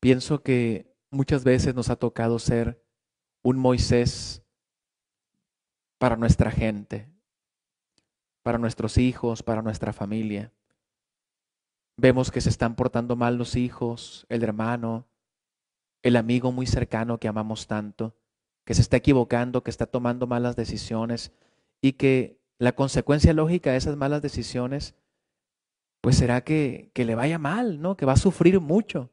Pienso que muchas veces nos ha tocado ser un Moisés para nuestra gente, para nuestros hijos, para nuestra familia. Vemos que se están portando mal los hijos, el hermano, el amigo muy cercano que amamos tanto, que se está equivocando, que está tomando malas decisiones y que la consecuencia lógica de esas malas decisiones, pues será que, le vaya mal, ¿no? Que va a sufrir mucho.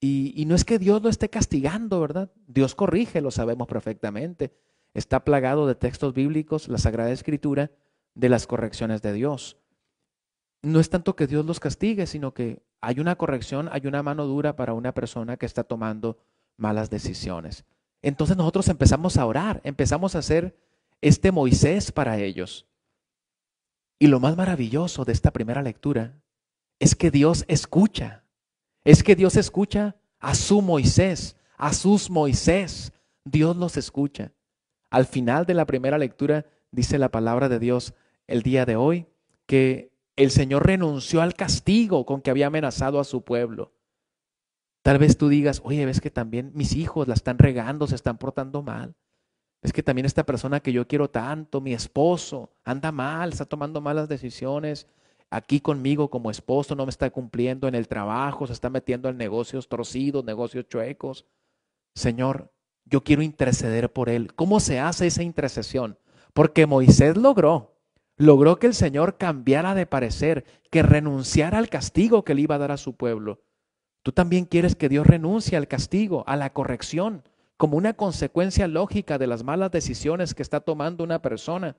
Y, no es que Dios lo esté castigando, ¿verdad? Dios corrige, lo sabemos perfectamente. Está plagado de textos bíblicos, la Sagrada Escritura, de las correcciones de Dios. No es tanto que Dios los castigue, sino que hay una corrección, hay una mano dura para una persona que está tomando malas decisiones. Entonces nosotros empezamos a orar, empezamos a ser este Moisés para ellos. Y lo más maravilloso de esta primera lectura es que Dios escucha es que Dios escucha a su Moisés, a sus Moisés. Dios los escucha. Al final de la primera lectura dice la palabra de Dios el día de hoy que el Señor renunció al castigo con que había amenazado a su pueblo. Tal vez tú digas, oye, ves que también mis hijos la están regando, se están portando mal. Es que también esta persona que yo quiero tanto, mi esposo, anda mal, está tomando malas decisiones aquí conmigo como esposo, no me está cumpliendo en el trabajo, se está metiendo en negocios torcidos, negocios chuecos. Señor, yo quiero interceder por él. ¿Cómo se hace esa intercesión? Porque Moisés logró, logró que el Señor cambiara de parecer, que renunciara al castigo que le iba a dar a su pueblo. Tú también quieres que Dios renuncie al castigo, a la corrección, como una consecuencia lógica de las malas decisiones que está tomando una persona.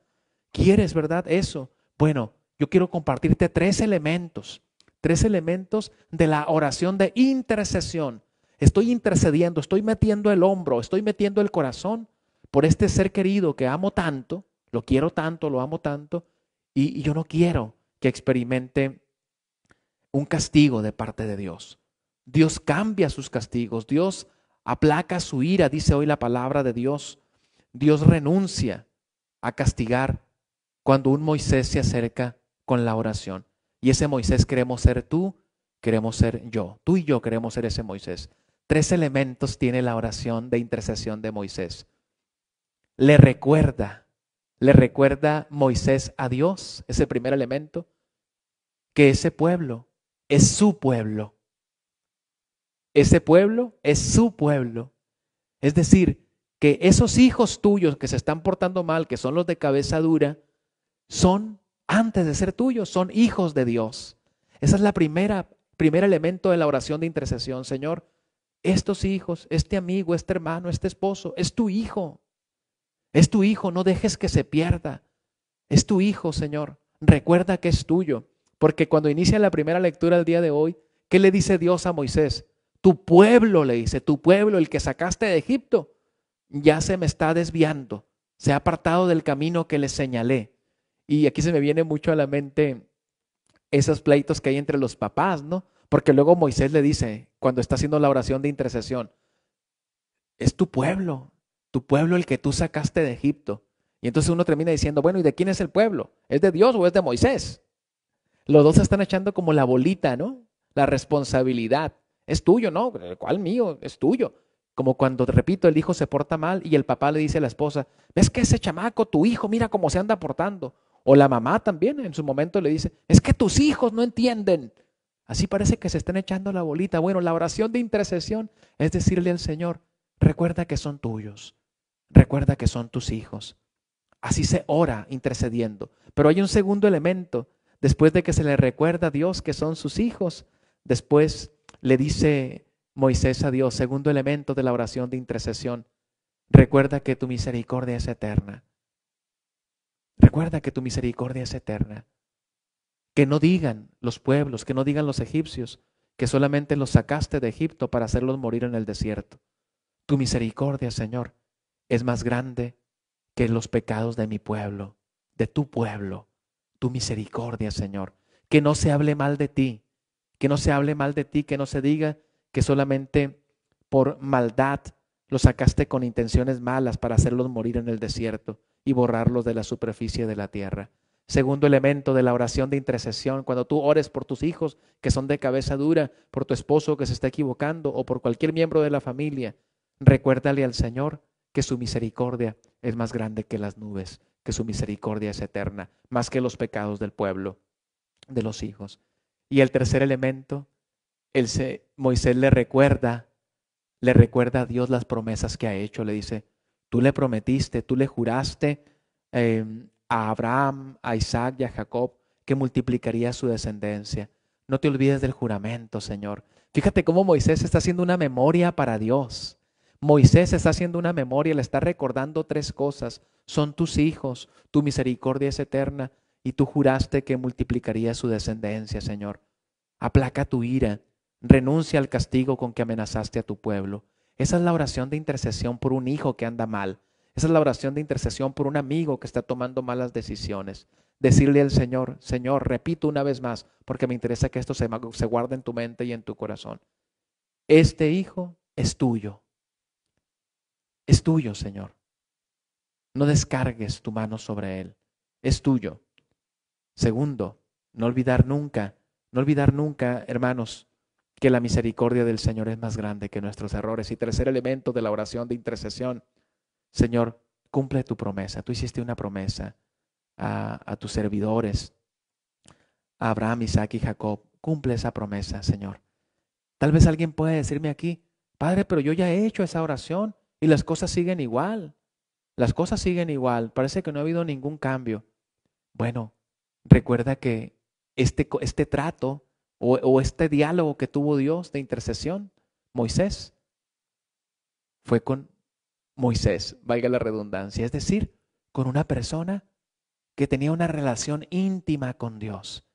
¿Quieres, verdad, eso? Bueno, yo quiero compartirte tres elementos, tres elementos de la oración de intercesión. Estoy intercediendo, estoy metiendo el hombro, estoy metiendo el corazón por este ser querido que amo tanto, lo quiero tanto, lo amo tanto, y, yo no quiero que experimente un castigo de parte de Dios. Dios cambia sus castigos, Dios aplaca su ira, dice hoy la palabra de Dios. Dios renuncia a castigar cuando un Moisés se acerca con la oración. Y ese Moisés queremos ser tú, queremos ser yo. Tú y yo queremos ser ese Moisés. Tres elementos tiene la oración de intercesión de Moisés. Le recuerda, le recuerda Moisés a Dios, ese primer elemento, que ese pueblo es su pueblo. Ese pueblo es su pueblo. Es decir, que esos hijos tuyos que se están portando mal, que son los de cabeza dura, son antes de ser tuyos, son hijos de Dios. Ese es el primer elemento de la oración de intercesión, Señor, estos hijos, este amigo, este hermano, este esposo, es tu hijo. Es tu hijo, no dejes que se pierda. Es tu hijo, Señor. Recuerda que es tuyo, porque cuando inicia la primera lectura el día de hoy, ¿qué le dice Dios a Moisés? Tu pueblo le dice, tu pueblo, el que sacaste de Egipto, ya se me está desviando, se ha apartado del camino que le señalé. Y aquí se me viene mucho a la mente esos pleitos que hay entre los papás, ¿no? Porque luego Moisés le dice, cuando está haciendo la oración de intercesión, es tu pueblo, tu pueblo el que tú sacaste de Egipto. Y entonces uno termina diciendo, bueno, ¿y de quién es el pueblo? ¿Es de Dios o es de Moisés? Los dos están echando como la bolita, ¿no? La responsabilidad. Es tuyo, ¿no? ¿Cuál mío? Es tuyo. Como cuando, repito, el hijo se porta mal y el papá le dice a la esposa, ¿ves que ese chamaco, tu hijo, mira cómo se anda portando? O la mamá también en su momento le dice, es que tus hijos no entienden. Así parece que se están echando la bolita. Bueno, la oración de intercesión es decirle al Señor, recuerda que son tuyos, recuerda que son tus hijos. Así se ora intercediendo. Pero hay un segundo elemento. Después de que se le recuerda a Dios que son sus hijos, después le dice Moisés a Dios, segundo elemento de la oración de intercesión, recuerda que tu misericordia es eterna. Recuerda que tu misericordia es eterna. Que no digan los pueblos, que no digan los egipcios, que solamente los sacaste de Egipto para hacerlos morir en el desierto. Tu misericordia, Señor, es más grande que los pecados de mi pueblo, de tu pueblo. Tu misericordia, Señor. Que no se hable mal de ti, que no se hable mal de ti, que no se diga que solamente por maldad los sacaste con intenciones malas para hacerlos morir en el desierto y borrarlos de la superficie de la tierra. Segundo elemento de la oración de intercesión, cuando tú ores por tus hijos que son de cabeza dura, por tu esposo que se está equivocando o por cualquier miembro de la familia, recuérdale al Señor que su misericordia es más grande que las nubes, que su misericordia es eterna, más que los pecados del pueblo, de los hijos. Y el tercer elemento, el Moisés le recuerda, le recuerda a Dios las promesas que ha hecho, le dice, Tú le prometiste, tú le juraste em, a Abraham, a Isaac y a Jacob que multiplicaría su descendencia. No te olvides del juramento, Señor. Fíjate cómo Moisés está haciendo una memoria para Dios. Moisés está haciendo una memoria, le está recordando tres cosas. Son tus hijos, tu misericordia es eterna y tú juraste que multiplicaría su descendencia, Señor. Aplaca tu ira, renuncia al castigo con que amenazaste a tu pueblo. Esa es la oración de intercesión por un hijo que anda mal. Esa es la oración de intercesión por un amigo que está tomando malas decisiones. Decirle al Señor, Señor, repito una vez más, porque me interesa que esto se, se guarde en tu mente y en tu corazón. Este hijo es tuyo. Es tuyo, Señor. No descargues tu mano sobre él. Es tuyo. Segundo, no olvidar nunca, no olvidar nunca, hermanos, que la misericordia del Señor es más grande que nuestros errores. Y tercer elemento de la oración de intercesión, Señor, cumple tu promesa. Tú hiciste una promesa a, tus servidores, Abraham, Isaac y Jacob. Cumple esa promesa, Señor. Tal vez alguien pueda decirme aquí, Padre, pero yo ya he hecho esa oración y las cosas siguen igual. Las cosas siguen igual. Parece que no ha habido ningún cambio. Bueno, recuerda que este, este trato o, este diálogo que tuvo Dios de intercesión, Moisés, fue con Moisés, valga la redundancia, es decir, con una persona que tenía una relación íntima con Dios,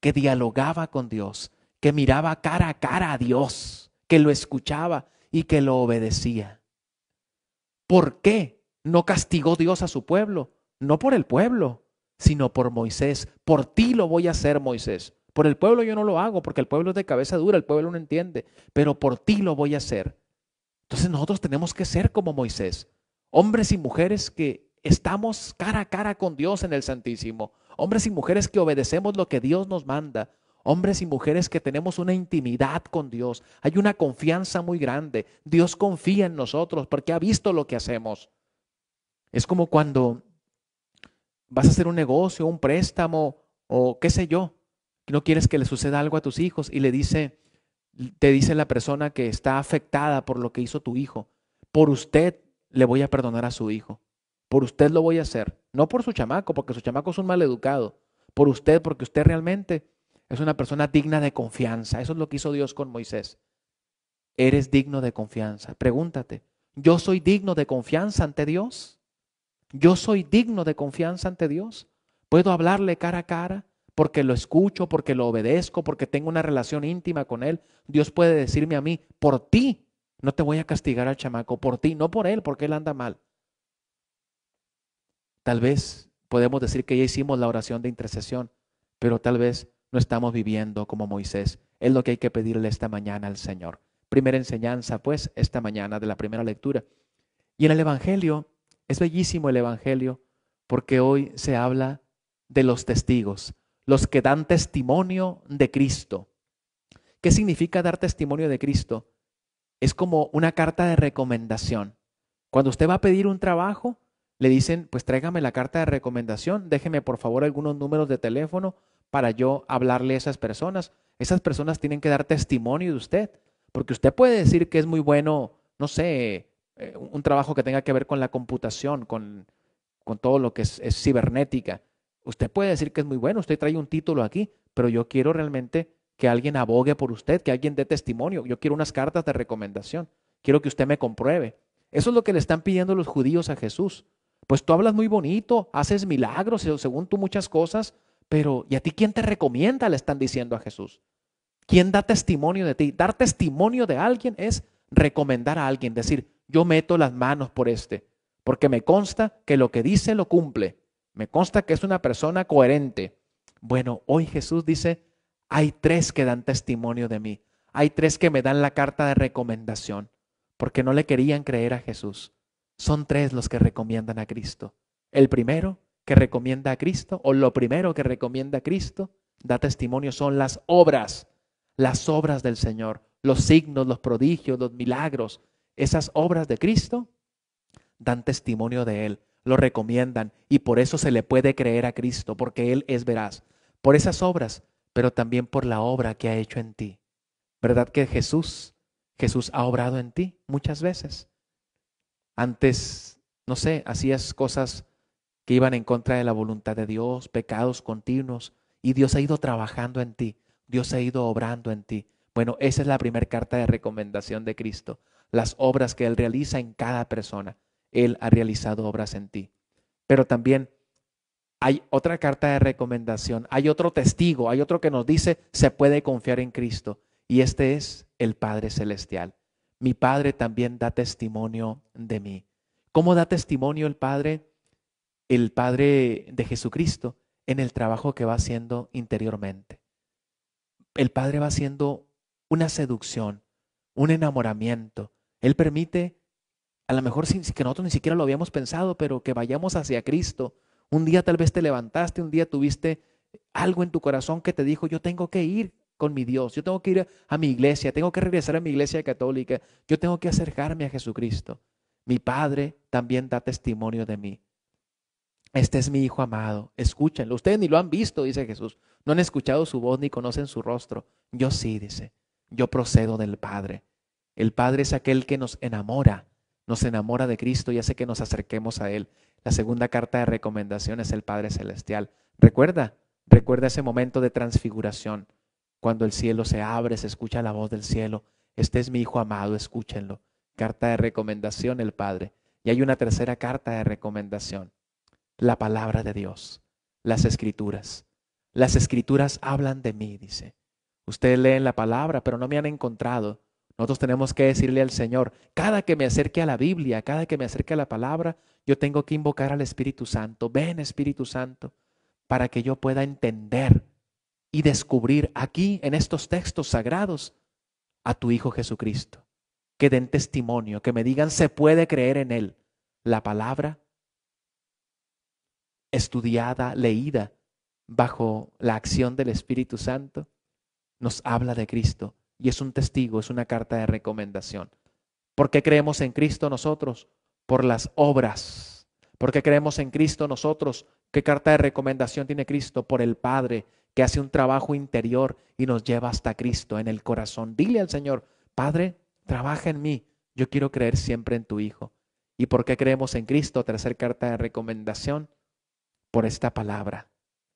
que dialogaba con Dios, que miraba cara a cara a Dios, que lo escuchaba y que lo obedecía. ¿Por qué no castigó Dios a su pueblo? No por el pueblo, sino por Moisés. Por ti lo voy a hacer, Moisés. Por el pueblo yo no lo hago, porque el pueblo es de cabeza dura, el pueblo no entiende, pero por ti lo voy a hacer. Entonces nosotros tenemos que ser como Moisés, hombres y mujeres que estamos cara a cara con Dios en el Santísimo, hombres y mujeres que obedecemos lo que Dios nos manda, hombres y mujeres que tenemos una intimidad con Dios, hay una confianza muy grande, Dios confía en nosotros porque ha visto lo que hacemos. Es como cuando vas a hacer un negocio, un préstamo o qué sé yo, no quieres que le suceda algo a tus hijos y le dice, te dice la persona que está afectada por lo que hizo tu hijo, por usted le voy a perdonar a su hijo, por usted lo voy a hacer, no por su chamaco, porque su chamaco es un maleducado, por usted, porque usted realmente es una persona digna de confianza. Eso es lo que hizo Dios con Moisés. Eres digno de confianza. Pregúntate, ¿yo soy digno de confianza ante Dios? ¿Yo soy digno de confianza ante Dios? ¿Puedo hablarle cara a cara? porque lo escucho, porque lo obedezco, porque tengo una relación íntima con Él, Dios puede decirme a mí, por ti, no te voy a castigar al chamaco, por ti, no por Él, porque Él anda mal. Tal vez podemos decir que ya hicimos la oración de intercesión, pero tal vez no estamos viviendo como Moisés. Es lo que hay que pedirle esta mañana al Señor. Primera enseñanza, pues, esta mañana de la primera lectura. Y en el Evangelio, es bellísimo el Evangelio, porque hoy se habla de los testigos los que dan testimonio de Cristo. ¿Qué significa dar testimonio de Cristo? Es como una carta de recomendación. Cuando usted va a pedir un trabajo, le dicen, pues tráigame la carta de recomendación, déjeme por favor algunos números de teléfono para yo hablarle a esas personas. Esas personas tienen que dar testimonio de usted, porque usted puede decir que es muy bueno, no sé, eh, un trabajo que tenga que ver con la computación, con, todo lo que es cibernética, Usted puede decir que es muy bueno, usted trae un título aquí, pero yo quiero realmente que alguien abogue por usted, que alguien dé testimonio. Yo quiero unas cartas de recomendación. Quiero que usted me compruebe. Eso es lo que le están pidiendo los judíos a Jesús. Pues tú hablas muy bonito, haces milagros, según tú muchas cosas, pero ¿y a ti quién te recomienda? Le están diciendo a Jesús. ¿Quién da testimonio de ti? Dar testimonio de alguien es recomendar a alguien, decir, yo meto las manos por este, porque me consta que lo que dice lo cumple. Me consta que es una persona coherente. Bueno, hoy Jesús dice, hay tres que dan testimonio de mí. Hay tres que me dan la carta de recomendación, porque no le querían creer a Jesús. Son tres los que recomiendan a Cristo. El primero que recomienda a Cristo, o lo primero que recomienda a Cristo, da testimonio, son las obras, las obras del Señor, los signos, los prodigios, los milagros. Esas obras de Cristo dan testimonio de Él lo recomiendan y por eso se le puede creer a Cristo, porque Él es veraz, por esas obras, pero también por la obra que ha hecho en ti. ¿Verdad que Jesús, Jesús ha obrado en ti muchas veces? Antes, no sé, hacías cosas que iban en contra de la voluntad de Dios, pecados continuos, y Dios ha ido trabajando en ti, Dios ha ido obrando en ti. Bueno, esa es la primera carta de recomendación de Cristo, las obras que Él realiza en cada persona. Él ha realizado obras en ti. Pero también hay otra carta de recomendación, hay otro testigo, hay otro que nos dice, se puede confiar en Cristo. Y este es el Padre Celestial. Mi Padre también da testimonio de mí. ¿Cómo da testimonio el Padre? El Padre de Jesucristo en el trabajo que va haciendo interiormente. El Padre va haciendo una seducción, un enamoramiento. Él permite a lo mejor que nosotros ni siquiera lo habíamos pensado, pero que vayamos hacia Cristo. Un día tal vez te levantaste, un día tuviste algo en tu corazón que te dijo, yo tengo que ir con mi Dios, yo tengo que ir a, a mi iglesia, tengo que regresar a mi iglesia católica, yo tengo que acercarme a Jesucristo. Mi Padre también da testimonio de mí. Este es mi Hijo amado, escúchenlo. Ustedes ni lo han visto, dice Jesús. No han escuchado su voz ni conocen su rostro. Yo sí, dice. Yo procedo del Padre. El Padre es aquel que nos enamora, nos enamora de Cristo y hace que nos acerquemos a Él. La segunda carta de recomendación es el Padre Celestial. Recuerda, recuerda ese momento de transfiguración, cuando el cielo se abre, se escucha la voz del cielo. Este es mi Hijo amado, escúchenlo. Carta de recomendación el Padre. Y hay una tercera carta de recomendación, la palabra de Dios, las escrituras. Las escrituras hablan de mí, dice. Ustedes leen la palabra, pero no me han encontrado. Nosotros tenemos que decirle al Señor, cada que me acerque a la Biblia, cada que me acerque a la palabra, yo tengo que invocar al Espíritu Santo. Ven Espíritu Santo, para que yo pueda entender y descubrir aquí en estos textos sagrados a tu Hijo Jesucristo. Que den testimonio, que me digan, se puede creer en Él. La palabra estudiada, leída bajo la acción del Espíritu Santo, nos habla de Cristo y es un testigo, es una carta de recomendación. ¿Por qué creemos en Cristo nosotros? Por las obras. ¿Por qué creemos en Cristo nosotros? ¿Qué carta de recomendación tiene Cristo? Por el Padre, que hace un trabajo interior y nos lleva hasta Cristo en el corazón. Dile al Señor, Padre, trabaja en mí. Yo quiero creer siempre en tu Hijo. ¿Y por qué creemos en Cristo? Tercer carta de recomendación, por esta palabra.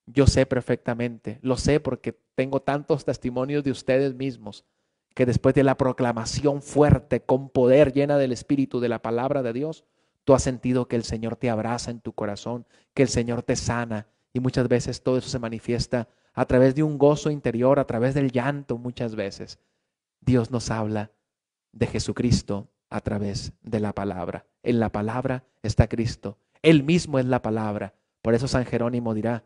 Yo sé perfectamente, lo sé porque tengo tantos testimonios de ustedes mismos que después de la proclamación fuerte, con poder, llena del Espíritu, de la palabra de Dios, tú has sentido que el Señor te abraza en tu corazón, que el Señor te sana. Y muchas veces todo eso se manifiesta a través de un gozo interior, a través del llanto muchas veces. Dios nos habla de Jesucristo a través de la palabra. En la palabra está Cristo. Él mismo es la palabra. Por eso San Jerónimo dirá,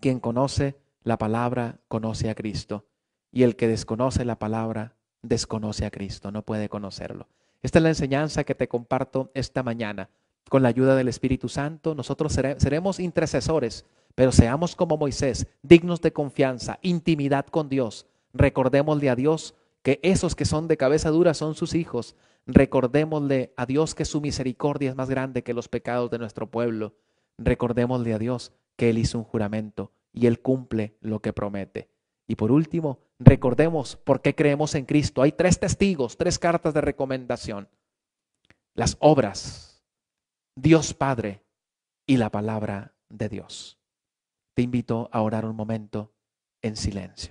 quien conoce la palabra conoce a Cristo y el que desconoce la palabra desconoce a Cristo, no puede conocerlo. Esta es la enseñanza que te comparto esta mañana. Con la ayuda del Espíritu Santo, nosotros seremos intercesores, pero seamos como Moisés, dignos de confianza, intimidad con Dios. Recordémosle a Dios que esos que son de cabeza dura son sus hijos. Recordémosle a Dios que su misericordia es más grande que los pecados de nuestro pueblo. Recordémosle a Dios que Él hizo un juramento y Él cumple lo que promete. Y por último, recordemos por qué creemos en Cristo. Hay tres testigos, tres cartas de recomendación. Las obras, Dios Padre y la palabra de Dios. Te invito a orar un momento en silencio.